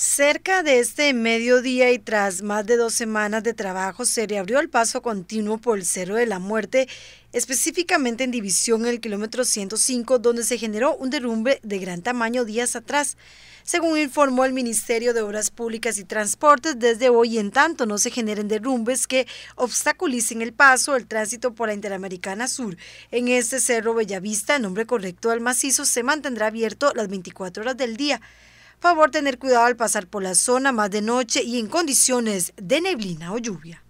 Cerca de este mediodía y tras más de dos semanas de trabajo se reabrió el paso continuo por el Cerro de la Muerte, específicamente en división el kilómetro 105, donde se generó un derrumbe de gran tamaño días atrás. Según informó el Ministerio de Obras Públicas y Transportes, desde hoy en tanto no se generen derrumbes que obstaculicen el paso, el tránsito por la Interamericana Sur. En este Cerro Bellavista, nombre correcto del macizo, se mantendrá abierto las 24 horas del día. Favor tener cuidado al pasar por la zona más de noche y en condiciones de neblina o lluvia.